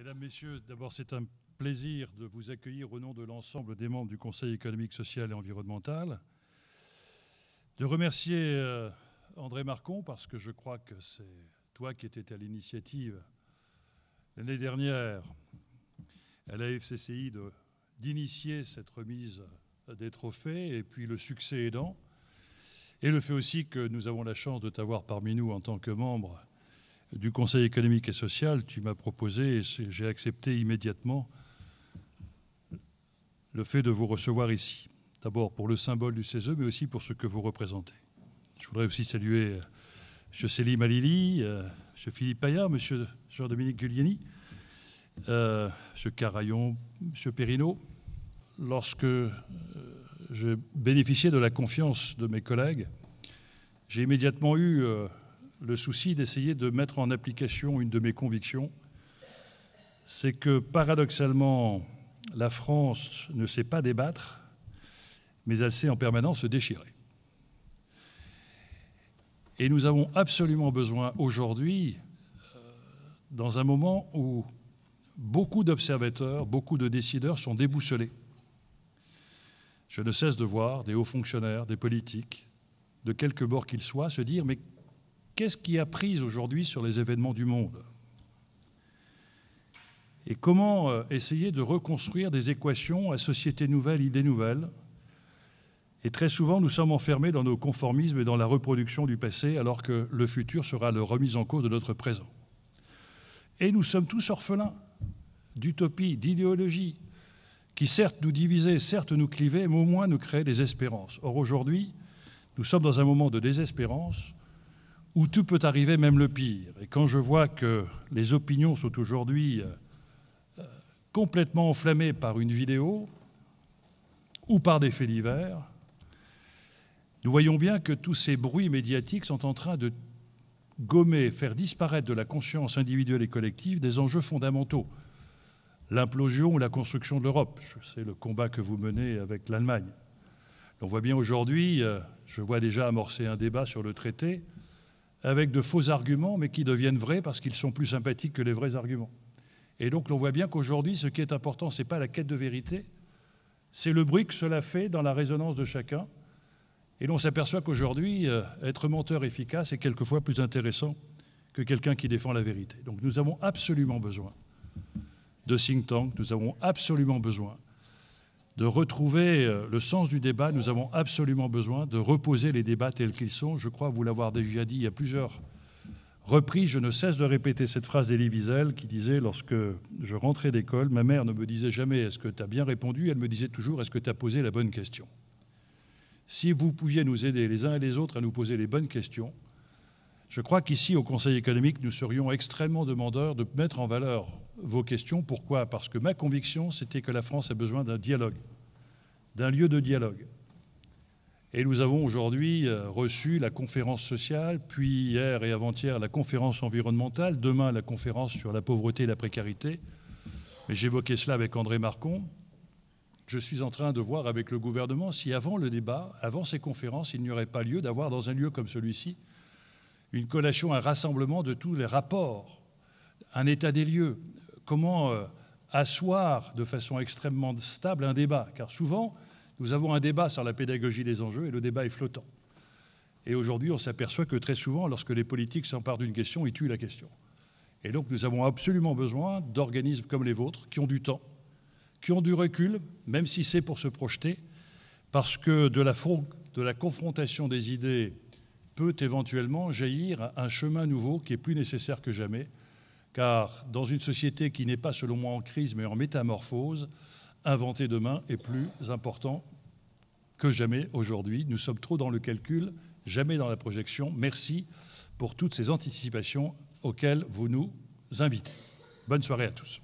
Mesdames, Messieurs, d'abord c'est un plaisir de vous accueillir au nom de l'ensemble des membres du Conseil économique, social et environnemental, de remercier euh, André Marcon parce que je crois que c'est toi qui étais à l'initiative l'année dernière à la FCCI d'initier cette remise des trophées et puis le succès aidant. Et le fait aussi que nous avons la chance de t'avoir parmi nous en tant que membre du Conseil économique et social, tu m'as proposé, et j'ai accepté immédiatement, le fait de vous recevoir ici. D'abord pour le symbole du CESE, mais aussi pour ce que vous représentez. Je voudrais aussi saluer euh, M. Céline Malili, euh, M. Philippe Payard, M. Jean-Dominique Gugliani, euh, M. Carayon, M. Perrineau. Lorsque j'ai bénéficié de la confiance de mes collègues, j'ai immédiatement eu le souci d'essayer de mettre en application une de mes convictions, c'est que paradoxalement, la France ne sait pas débattre, mais elle sait en permanence se déchirer. Et nous avons absolument besoin aujourd'hui, euh, dans un moment où beaucoup d'observateurs, beaucoup de décideurs sont déboussolés. Je ne cesse de voir des hauts fonctionnaires, des politiques, de quelque bord qu'ils soient, se dire mais qu'est-ce qui a pris aujourd'hui sur les événements du monde Et comment euh, essayer de reconstruire des équations à société nouvelle, idées nouvelles Et très souvent, nous sommes enfermés dans nos conformismes et dans la reproduction du passé, alors que le futur sera la remise en cause de notre présent. Et nous sommes tous orphelins d'utopie, d'idéologie, qui certes nous divisaient, certes nous clivaient, mais au moins nous créaient des espérances. Or aujourd'hui, nous sommes dans un moment de désespérance où tout peut arriver, même le pire. Et quand je vois que les opinions sont aujourd'hui euh, euh, complètement enflammées par une vidéo ou par des faits divers, nous voyons bien que tous ces bruits médiatiques sont en train de gommer, faire disparaître de la conscience individuelle et collective des enjeux fondamentaux. L'implosion ou la construction de l'Europe, c'est le combat que vous menez avec l'Allemagne. On voit bien aujourd'hui, euh, je vois déjà amorcer un débat sur le traité, avec de faux arguments, mais qui deviennent vrais parce qu'ils sont plus sympathiques que les vrais arguments. Et donc, l'on voit bien qu'aujourd'hui, ce qui est important, ce n'est pas la quête de vérité, c'est le bruit que cela fait dans la résonance de chacun. Et l'on s'aperçoit qu'aujourd'hui, euh, être menteur efficace est quelquefois plus intéressant que quelqu'un qui défend la vérité. Donc nous avons absolument besoin de think tanks, nous avons absolument besoin de retrouver euh, le sens du débat. Nous avons absolument besoin de reposer les débats tels qu'ils sont. Je crois vous l'avoir déjà dit il y a plusieurs reprises. Je ne cesse de répéter cette phrase d'Elie Wiesel qui disait Lorsque je rentrais d'école, ma mère ne me disait jamais Est-ce que tu as bien répondu Elle me disait toujours Est-ce que tu as posé la bonne question Si vous pouviez nous aider les uns et les autres à nous poser les bonnes questions, je crois qu'ici, au Conseil économique, nous serions extrêmement demandeurs de mettre en valeur vos questions. Pourquoi Parce que ma conviction, c'était que la France a besoin d'un dialogue, d'un lieu de dialogue. Et nous avons aujourd'hui euh, reçu la conférence sociale, puis hier et avant-hier la conférence environnementale, demain la conférence sur la pauvreté et la précarité. Mais j'évoquais cela avec André Marcon. Je suis en train de voir avec le gouvernement si avant le débat, avant ces conférences, il n'y aurait pas lieu d'avoir dans un lieu comme celui-ci une collation, un rassemblement de tous les rapports, un état des lieux. Comment euh, asseoir de façon extrêmement stable un débat Car souvent, nous avons un débat sur la pédagogie des enjeux et le débat est flottant. Et aujourd'hui, on s'aperçoit que très souvent, lorsque les politiques s'emparent d'une question, ils tuent la question. Et donc, nous avons absolument besoin d'organismes comme les vôtres, qui ont du temps, qui ont du recul, même si c'est pour se projeter, parce que de la, de la confrontation des idées peut éventuellement jaillir un chemin nouveau qui est plus nécessaire que jamais, car dans une société qui n'est pas, selon moi, en crise, mais en métamorphose, inventer demain est plus important que jamais aujourd'hui. Nous sommes trop dans le calcul, jamais dans la projection. Merci pour toutes ces anticipations auxquelles vous nous invitez. Bonne soirée à tous.